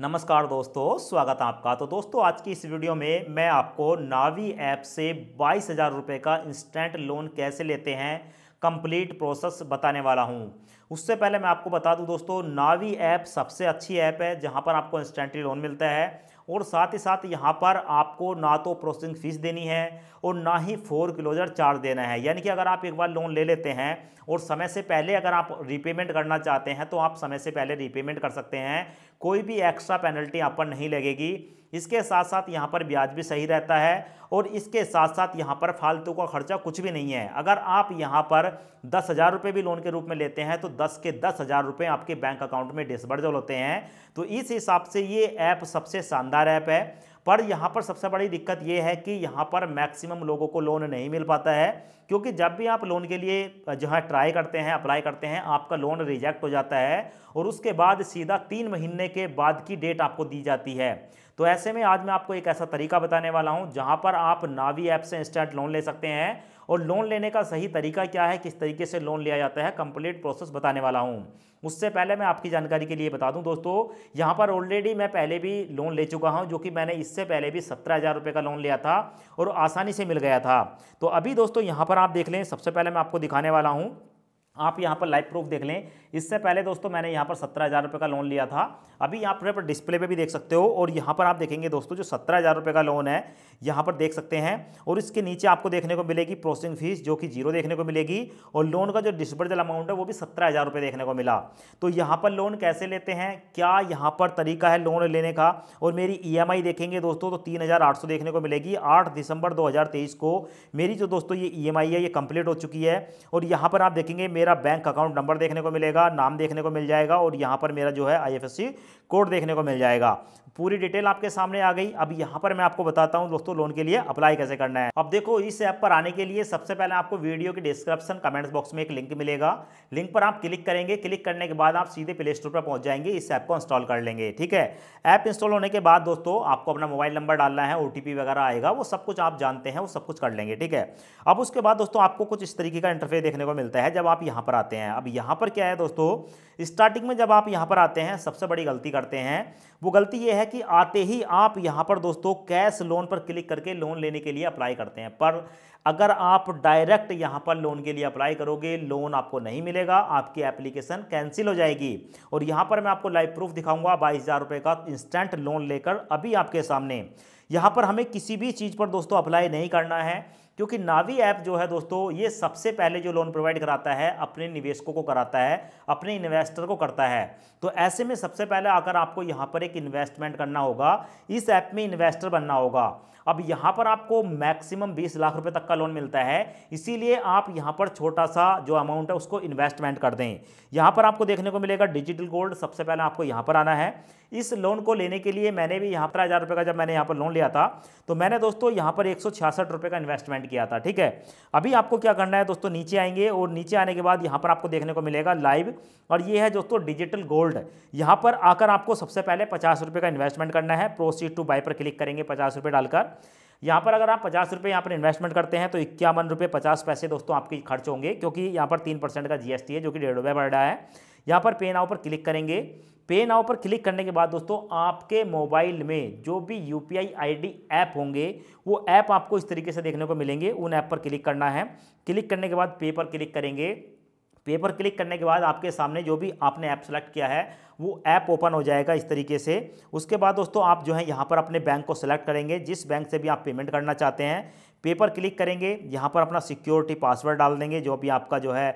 नमस्कार दोस्तों स्वागत है आपका तो दोस्तों आज की इस वीडियो में मैं आपको नावी ऐप से बाईस हज़ार रुपये का इंस्टेंट लोन कैसे लेते हैं कंप्लीट प्रोसेस बताने वाला हूँ उससे पहले मैं आपको बता दूँ दोस्तों नावी ऐप सबसे अच्छी ऐप है जहाँ पर आपको इंस्टेंटली लोन मिलता है और साथ ही साथ यहाँ पर आपको ना तो प्रोसेसिंग फ़ीस देनी है और ना ही फोर क्लोजर चार्ज देना है यानी कि अगर आप एक बार लोन ले लेते हैं और समय से पहले अगर आप रीपेमेंट करना चाहते हैं तो आप समय से पहले रीपेमेंट कर सकते हैं कोई भी एक्स्ट्रा पेनल्टी यहाँ पर नहीं लगेगी इसके साथ साथ यहाँ पर ब्याज भी सही रहता है और इसके साथ साथ यहाँ पर फालतू का खर्चा कुछ भी नहीं है अगर आप यहाँ पर दस हज़ार रुपये भी लोन के रूप में लेते हैं तो दस के दस हज़ार रुपये आपके बैंक अकाउंट में डिसबर्जल होते हैं तो इस हिसाब से ये ऐप सबसे शानदार ऐप है पर यहाँ पर सबसे बड़ी दिक्कत ये है कि यहाँ पर मैक्सिमम लोगों को लोन नहीं मिल पाता है क्योंकि जब भी आप लोन के लिए जहाँ ट्राई करते हैं अप्लाई करते हैं आपका लोन रिजेक्ट हो जाता है और उसके बाद सीधा तीन महीने के बाद की डेट आपको दी जाती है तो ऐसे में आज मैं आपको एक ऐसा तरीका बताने वाला हूँ जहाँ पर आप नावी ऐप से इंस्टेंट लोन ले सकते हैं और लोन लेने का सही तरीका क्या है किस तरीके से लोन लिया जाता है कंप्लीट प्रोसेस बताने वाला हूँ उससे पहले मैं आपकी जानकारी के लिए बता दूं दोस्तों यहाँ पर ऑलरेडी मैं पहले भी लोन ले चुका हूँ जो कि मैंने इससे पहले भी सत्रह हज़ार रुपये का लोन लिया था और आसानी से मिल गया था तो अभी दोस्तों यहाँ पर आप देख लें सबसे पहले मैं आपको दिखाने वाला हूँ आप यहाँ पर लाइव प्रूफ देख लें इससे पहले दोस्तों मैंने यहाँ पर सत्रह हज़ार रुपये का लोन लिया था अभी यहाँ पर डिस्प्ले पे भी देख सकते हो और यहाँ पर आप देखेंगे दोस्तों जो सत्रह हज़ार रुपये का लोन है यहाँ पर देख सकते हैं और इसके नीचे आपको देखने को मिलेगी प्रोसेसिंग फीस जो कि जीरो देखने को मिलेगी और लोन का जो डिस्पर्जल अमाउंट है वो भी सत्रह हज़ार रुपये देखने को मिला तो यहाँ पर लोन कैसे लेते हैं क्या यहाँ पर तरीका है लोन लेने का और मेरी ई e देखेंगे दोस्तों तो तीन देखने को मिलेगी आठ दिसंबर दो को मेरी जो दोस्तों ये ई e है ये कंप्लीट हो चुकी है और यहाँ पर आप देखेंगे मेरा बैंक अकाउंट नंबर देखने को मिलेगा नाम देखने को मिल जाएगा और यहाँ पर मेरा जो है आई कोड देखने को मिल जाएगा पूरी डिटेल आपके सामने आ गई अब यहाँ पर मैं आपको बताता हूँ दोस्तों लोन के लिए अप्लाई कैसे करना है अब देखो इस ऐप पर आने के लिए सबसे पहले आपको वीडियो के डिस्क्रिप्शन कमेंट्स बॉक्स में एक लिंक मिलेगा लिंक पर आप क्लिक करेंगे क्लिक करने के बाद आप सीधे प्ले स्टोर पर पहुंच जाएंगे इस ऐप को इंस्टॉल कर लेंगे ठीक है ऐप इंस्टॉल होने के बाद दोस्तों आपको अपना मोबाइल नंबर डालना है ओ वगैरह आएगा वो सब कुछ आप जानते हैं वो सब कुछ कर लेंगे ठीक है अब उसके बाद दोस्तों आपको कुछ इस तरीके का इंटरफेस देखने को मिलता है जब आप यहाँ पर आते हैं अब यहाँ पर क्या है दोस्तों स्टार्टिंग में जब आप यहाँ पर आते हैं सबसे बड़ी गलती करते हैं वो गलती ये है कि आते ही आप यहाँ पर दोस्तों कैश लोन पर क्लिक करके लोन लेने के लिए अप्लाई करते हैं पर अगर आप डायरेक्ट यहां पर लोन के लिए अप्लाई करोगे लोन आपको नहीं मिलेगा आपकी एप्लीकेशन कैंसिल हो जाएगी और यहाँ पर मैं आपको लाइव प्रूफ दिखाऊंगा बाईस हज़ार रुपये का इंस्टेंट लोन लेकर अभी आपके सामने यहाँ पर हमें किसी भी चीज़ पर दोस्तों अप्लाई नहीं करना है क्योंकि नावी ऐप जो है दोस्तों ये सबसे पहले जो लोन प्रोवाइड कराता है अपने निवेशकों को कराता है अपने इन्वेस्टर को करता है तो ऐसे में सबसे पहले अगर आपको यहाँ पर एक इन्वेस्टमेंट करना होगा इस ऐप में इन्वेस्टर बनना होगा अब यहाँ पर आपको मैक्सिमम बीस लाख रुपये तक का लोन मिलता है इसीलिए आप यहाँ पर छोटा सा जो अमाउंट है उसको इन्वेस्टमेंट कर दें यहाँ पर आपको देखने को मिलेगा डिजिटल गोल्ड सबसे पहले आपको यहाँ पर आना है इस लोन को लेने के लिए मैंने भी यहाँ पर हज़ार रुपये का जब मैंने यहाँ पर लोन लिया था तो मैंने दोस्तों यहाँ पर एक सौ का इन्वेस्टमेंट किया था ठीक है अभी आपको क्या करना है दोस्तों नीचे आएंगे और नीचे आने के बाद यहाँ पर आपको देखने को मिलेगा लाइव और ये है दोस्तों डिजिटल गोल्ड यहाँ पर आकर आपको सबसे पहले पचास का इन्वेस्टमेंट करना है प्रोसीड टू बाई पर क्लिक करेंगे पचास डालकर यहाँ पर अगर आप पचास रुपये यहाँ पर इन्वेस्टमेंट करते हैं तो इक्यावन रुपये पचास पैसे दोस्तों आपके खर्च होंगे क्योंकि यहाँ पर तीन परसेंट का जीएसटी है जो कि डेढ़ रुपये बढ़ रहा है यहाँ पर पे नाव पर क्लिक करेंगे पे नाव पर क्लिक करने के बाद दोस्तों आपके मोबाइल में जो भी यू पी आई ऐप होंगे वो ऐप आपको इस तरीके से देखने को मिलेंगे उन ऐप पर क्लिक करना है क्लिक करने के बाद पे पर क्लिक करेंगे पे पर क्लिक करने के बाद आपके सामने जो भी आपने ऐप सेलेक्ट किया है वो ऐप ओपन हो जाएगा इस तरीके से उसके बाद दोस्तों आप जो है यहाँ पर अपने बैंक को सेलेक्ट करेंगे जिस बैंक से भी आप पेमेंट करना चाहते हैं पे पर क्लिक करेंगे यहाँ पर अपना सिक्योरिटी पासवर्ड डाल देंगे जो भी आपका जो है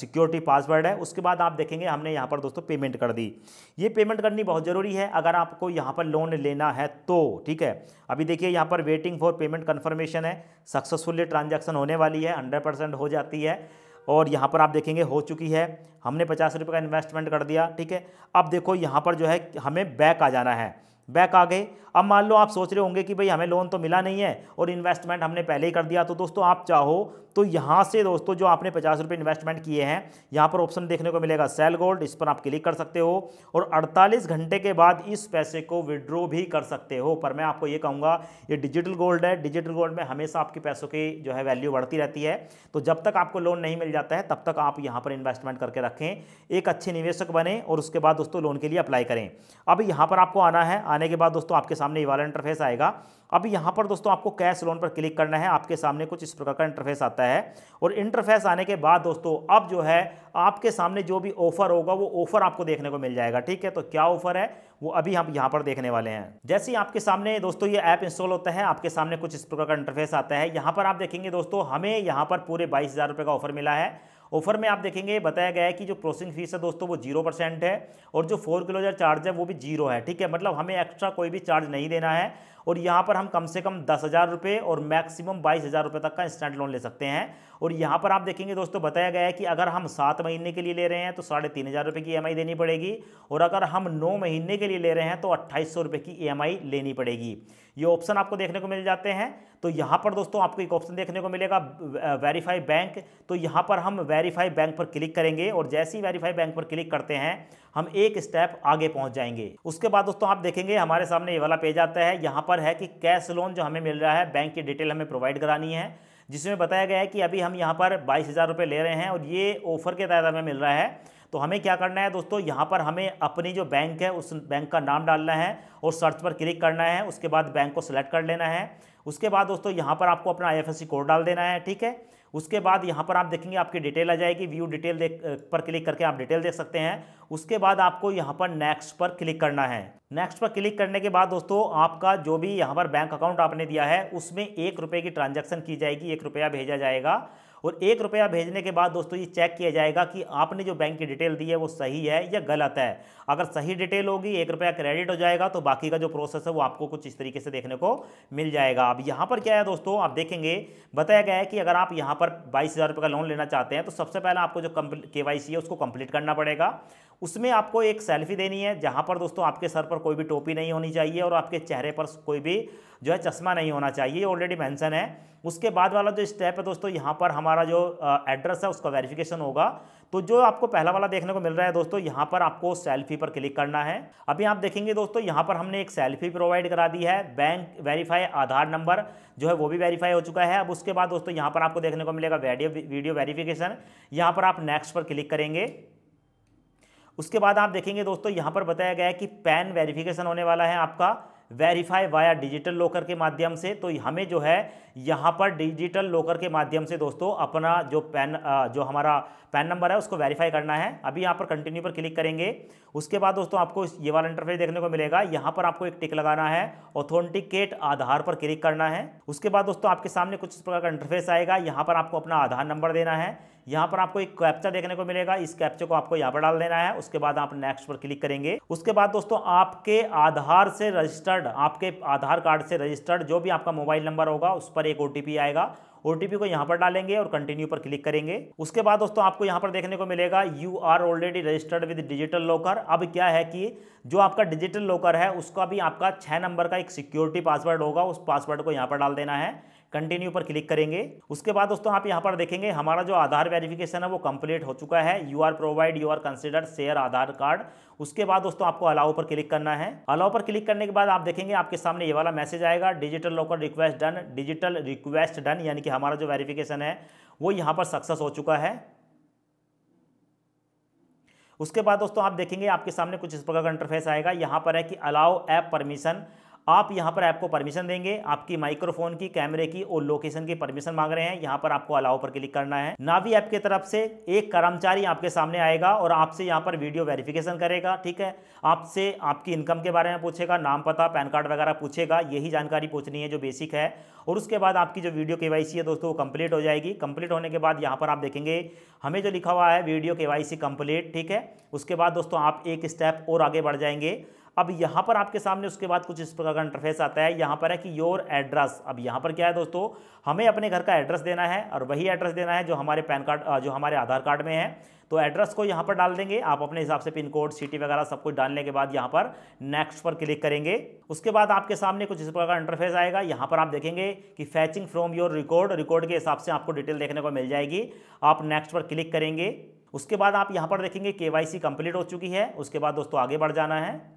सिक्योरिटी पासवर्ड है उसके बाद आप देखेंगे हमने यहाँ पर दोस्तों पेमेंट कर दी ये पेमेंट करनी बहुत ज़रूरी है अगर आपको यहाँ पर लोन लेना है तो ठीक है अभी देखिए यहाँ पर वेटिंग फॉर पेमेंट कन्फर्मेशन है सक्सेसफुली ट्रांजेक्शन होने वाली है हंड्रेड हो जाती है और यहाँ पर आप देखेंगे हो चुकी है हमने पचास रुपये का इन्वेस्टमेंट कर दिया ठीक है अब देखो यहाँ पर जो है हमें बैक आ जाना है बैक आ गए अब मान लो आप सोच रहे होंगे कि भाई हमें लोन तो मिला नहीं है और इन्वेस्टमेंट हमने पहले ही कर दिया तो दोस्तों आप चाहो तो यहाँ से दोस्तों जो आपने पचास रुपये इन्वेस्टमेंट किए हैं यहाँ पर ऑप्शन देखने को मिलेगा सेल गोल्ड इस पर आप क्लिक कर सकते हो और 48 घंटे के बाद इस पैसे को विड्रॉ भी कर सकते हो पर मैं आपको ये कहूँगा ये डिजिटल गोल्ड है डिजिटल गोल्ड में हमेशा आपके पैसों की जो है वैल्यू बढ़ती रहती है तो जब तक आपको लोन नहीं मिल जाता है तब तक आप यहाँ पर इन्वेस्टमेंट करके रखें एक अच्छे निवेशक बने और उसके बाद दोस्तों लोन के लिए अप्लाई करें अब यहाँ पर आपको आना है आने के बाद दोस्तों आपके सामने ये वाला इंटरफेस आएगा अब यहाँ पर दोस्तों आपको कैश लोन पर क्लिक करना है आपके सामने कुछ इस प्रकार का इंटरफेस आता है है और इंटरफेस आने के बाद दोस्तों अब जो है आपके सामने जो भी ऑफर होगा वो ऑफर आपको देखने को मिल जाएगा ठीक है तो क्या ऑफर है वो अभी हम यहाँ पर देखने वाले हैं जैसे ही आपके सामने दोस्तों ये ऐप इंस्टॉल होता है आपके सामने कुछ इस प्रकार का इंटरफेस आता है यहाँ पर आप देखेंगे दोस्तों हमें यहाँ पर पूरे बाईस हज़ार का ऑफर मिला है ऑफर में आप देखेंगे बताया गया है कि जो प्रोसेसिंग फीस है दोस्तों वो जीरो परसेंट है और जो फोर किलोजर चार्ज है वो भी जीरो है ठीक है मतलब हमें एक्स्ट्रा कोई भी चार्ज नहीं देना है और यहाँ पर हम कम से कम दस हज़ार रुपये और मैक्सिमम बाईस हज़ार रुपये तक का इंस्टेंट लोन ले सकते हैं और यहाँ पर आप देखेंगे दोस्तों बताया गया है कि अगर हम सात महीने के लिए ले रहे हैं तो साढ़े तीन हज़ार रुपये की ई e देनी पड़ेगी और अगर हम नौ महीने के लिए ले रहे हैं तो अट्ठाईस सौ रुपये की ई e लेनी पड़ेगी ये ऑप्शन आपको देखने को मिल जाते हैं तो यहाँ पर दोस्तों आपको एक ऑप्शन देखने को मिलेगा वेरीफाई बैंक तो यहाँ पर हम वेरी वेरीफाई बैंक पर क्लिक करेंगे और जैसे ही वेरीफाई बैंक पर क्लिक करते हैं हम एक स्टेप आगे पहुंच जाएंगे उसके बाद दोस्तों आप देखेंगे हमारे सामने ये वाला पेज आता है यहाँ पर है कि कैश लोन जो हमें मिल रहा है बैंक की डिटेल हमें प्रोवाइड करानी है जिसमें बताया गया है कि अभी हम यहाँ पर बाईस हज़ार रुपये ले रहे हैं और ये ऑफर के तहत हमें मिल रहा है तो हमें क्या करना है दोस्तों यहाँ पर हमें अपनी जो बैंक है उस बैंक का नाम डालना है और सर्च पर क्लिक करना है उसके बाद बैंक को सिलेक्ट कर लेना है उसके बाद दोस्तों यहाँ पर आपको अपना आई कोड डाल देना है ठीक है उसके बाद यहाँ पर आप देखेंगे आपकी डिटेल आ जाएगी व्यू डिटेल देख पर क्लिक करके आप डिटेल देख सकते हैं उसके बाद आपको यहाँ पर नेक्स्ट पर क्लिक करना है नेक्स्ट पर क्लिक करने के बाद दोस्तों आपका जो भी यहाँ पर बैंक अकाउंट आपने दिया है उसमें एक रुपये की ट्रांजेक्शन की जाएगी एक रुपया भेजा जाएगा और एक रुपया भेजने के बाद दोस्तों ये चेक किया जाएगा कि आपने जो बैंक की डिटेल दी है वो सही है या गलत है अगर सही डिटेल होगी एक रुपया क्रेडिट हो जाएगा तो बाकी का जो प्रोसेस है वो आपको कुछ इस तरीके से देखने को मिल जाएगा अब यहाँ पर क्या है दोस्तों आप देखेंगे बताया गया है कि अगर आप यहाँ पर बाईस का लोन लेना चाहते हैं तो सबसे पहले आपको जो के है उसको कंप्लीट करना पड़ेगा उसमें आपको एक सेल्फी देनी है जहाँ पर दोस्तों आपके सर पर कोई भी टोपी नहीं होनी चाहिए और आपके चेहरे पर कोई भी जो है चश्मा नहीं होना चाहिए ऑलरेडी मेंशन है उसके बाद वाला जो स्टेप है दोस्तों यहाँ पर हमारा जो एड्रेस है उसका वेरिफिकेशन होगा तो जो आपको पहला वाला देखने को मिल रहा है दोस्तों यहाँ पर आपको सेल्फी पर क्लिक करना है अभी आप देखेंगे दोस्तों यहाँ पर हमने एक सेल्फी प्रोवाइड करा दी है बैंक वेरीफाई आधार नंबर जो है वो भी वेरीफाई हो चुका है अब उसके बाद दोस्तों यहाँ पर आपको देखने को मिलेगा वीडियो वीडियो वेरिफिकेशन यहाँ पर आप नेक्स्ट पर क्लिक करेंगे उसके बाद आप देखेंगे दोस्तों यहाँ पर बताया गया है कि पैन वेरिफिकेशन होने वाला है आपका वेरीफाई वाया डिजिटल लॉकर के माध्यम से तो हमें जो है यहाँ पर डिजिटल लॉकर के माध्यम से दोस्तों अपना जो पैन जो हमारा पैन नंबर है उसको वेरीफाई करना है अभी यहाँ पर कंटिन्यू पर क्लिक करेंगे उसके बाद दोस्तों आपको ये वाला इंटरफेस देखने को मिलेगा यहाँ पर आपको एक टिक लगाना है ऑथेंटिकेट आधार पर क्लिक करना है उसके बाद दोस्तों आपके सामने कुछ इस प्रकार का इंटरफेस आएगा यहाँ पर आपको अपना आधार नंबर देना है यहाँ पर आपको एक कैप्चा देखने को मिलेगा इस कैप्चे को आपको यहाँ पर डाल देना है उसके बाद आप नेक्स्ट पर क्लिक करेंगे उसके बाद दोस्तों आपके आधार से रजिस्टर्ड आपके आधार कार्ड से रजिस्टर्ड जो भी आपका मोबाइल नंबर होगा उस पर एक ओ आएगा ओ को यहाँ पर डालेंगे और कंटिन्यू पर क्लिक करेंगे उसके बाद दोस्तों आपको यहाँ पर देखने को मिलेगा you are already registered with digital locker अब क्या है कि जो आपका डिजिटल लॉकर है उसका भी आपका छः नंबर का एक सिक्योरिटी पासवर्ड होगा उस पासवर्ड को यहाँ पर डाल देना है कंटिन्यू पर क्लिक करेंगे उसके बाद दोस्तों आप यहाँ पर देखेंगे हमारा जो आधार वेरिफिकेशन है वो कंप्लीट हो चुका है you are provide you are considered share Aadhaar card उसके बाद दोस्तों आपको अलाउ पर क्लिक करना है अलाउ पर क्लिक करने के बाद आप देखेंगे आपके सामने ये वाला मैसेज आएगा digital locker request done digital request done यानी कि हमारा जो वेरिफिकेशन है वो यहाँ पर सक्सेस हो चुका है उसके बाद दोस्तों आप देखेंगे आपके सामने कुछ इस प्रकार का इंटरफेस आएगा यहाँ पर है कि अलाउ ऐप परमिशन आप यहाँ पर ऐप को परमिशन देंगे आपकी माइक्रोफोन की कैमरे की और लोकेशन की परमिशन मांग रहे हैं यहाँ पर आपको अलाउ पर क्लिक करना है नावी ऐप की तरफ से एक कर्मचारी आपके सामने आएगा और आपसे यहाँ पर वीडियो वेरिफिकेशन करेगा ठीक है आपसे आपकी इनकम के बारे में पूछेगा नाम पता पैन कार्ड वगैरह पूछेगा यही जानकारी पूछनी है जो बेसिक है और उसके बाद आपकी जो वीडियो के है दोस्तों वो कंप्लीट हो जाएगी कंप्लीट होने के बाद यहाँ पर आप देखेंगे हमें जो लिखा हुआ है वीडियो के वाई ठीक है उसके बाद दोस्तों आप एक स्टेप और आगे बढ़ जाएंगे अब यहाँ पर आपके सामने उसके बाद कुछ इस प्रकार का इंटरफेस आता है यहाँ पर है कि योर एड्रेस अब यहाँ पर क्या है दोस्तों हमें अपने घर का एड्रेस देना है और वही एड्रेस देना है जो हमारे पैन कार्ड जो हमारे आधार कार्ड में है तो एड्रेस को यहाँ पर डाल देंगे आप अपने हिसाब से पिन कोड सिटी वगैरह सब कुछ डालने के बाद यहाँ पर नेक्स्ट पर क्लिक करेंगे उसके बाद आपके सामने कुछ इस प्रकार का इंटरफेस आएगा यहाँ पर आप देखेंगे कि fetching from your record record के हिसाब से आपको डिटेल देखने को मिल जाएगी आप नेक्स्ट पर क्लिक करेंगे उसके बाद आप यहाँ पर देखेंगे के वाई कंप्लीट हो चुकी है उसके बाद दोस्तों आगे बढ़ जाना है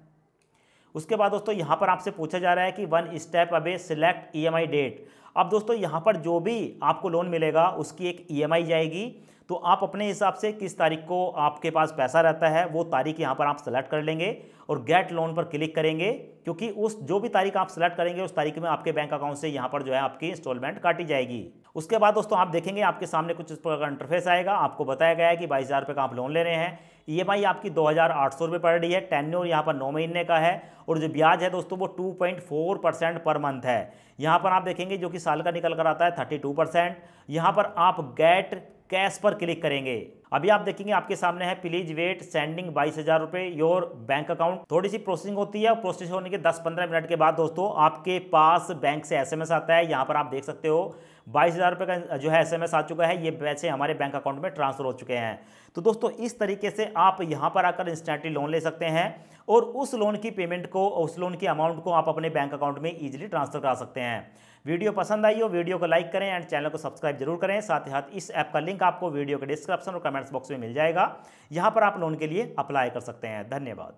उसके बाद दोस्तों यहाँ पर आपसे पूछा जा रहा है कि वन स्टेप अबे सिलेक्ट ई डेट अब दोस्तों यहाँ पर जो भी आपको लोन मिलेगा उसकी एक ई e जाएगी तो आप अपने हिसाब से किस तारीख को आपके पास पैसा रहता है वो तारीख यहाँ पर आप सेलेक्ट कर लेंगे और गेट लोन पर क्लिक करेंगे क्योंकि उस जो भी तारीख आप सेलेक्ट करेंगे उस तारीख में आपके बैंक अकाउंट से यहाँ पर जो है आपकी इंस्टॉलमेंट काटी जाएगी उसके बाद दोस्तों आप देखेंगे आपके सामने कुछ इस प्रकार का इंटरफेस आएगा आपको बताया गया है कि बाईस हज़ार का आप लोन ले रहे हैं ई एम आई आपकी दो हज़ार आठ सौ रुपये पड़ रही है और यहाँ पर नौ महीने का है और जो ब्याज है दोस्तों वो two point four percent per month है यहाँ पर आप देखेंगे जो कि साल का निकल कर आता है थर्टी टू परसेंट यहाँ पर आप गेट कैश पर क्लिक करेंगे अभी आप देखेंगे आपके सामने है प्लीज वेट सेंडिंग बाईस हजार रुपए योर बैंक अकाउंट थोड़ी सी प्रोसेसिंग होती है प्रोसेस होने के 10-15 मिनट के बाद दोस्तों आपके पास बैंक से एसएमएस आता है यहाँ पर आप देख सकते हो बाईस हज़ार रुपये का जो है एसएमएस आ चुका है ये पैसे हमारे बैंक अकाउंट में ट्रांसफर हो चुके हैं तो दोस्तों इस तरीके से आप यहाँ पर आकर इंस्टेंटली लोन ले सकते हैं और उस लोन की पेमेंट को उस लोन की अमाउंट को आप अपने बैंक अकाउंट में ईजिली ट्रांसफर करा सकते हैं वीडियो पसंद आई हो वीडियो को लाइक करें एंड चैनल को सब्सक्राइब जरूर करें साथ ही साथ इस ऐप का लिंक आपको वीडियो के डिस्क्रिप्शन और कमेंट्स बॉक्स में मिल जाएगा यहाँ पर आप लोन के लिए अप्लाई कर सकते हैं धन्यवाद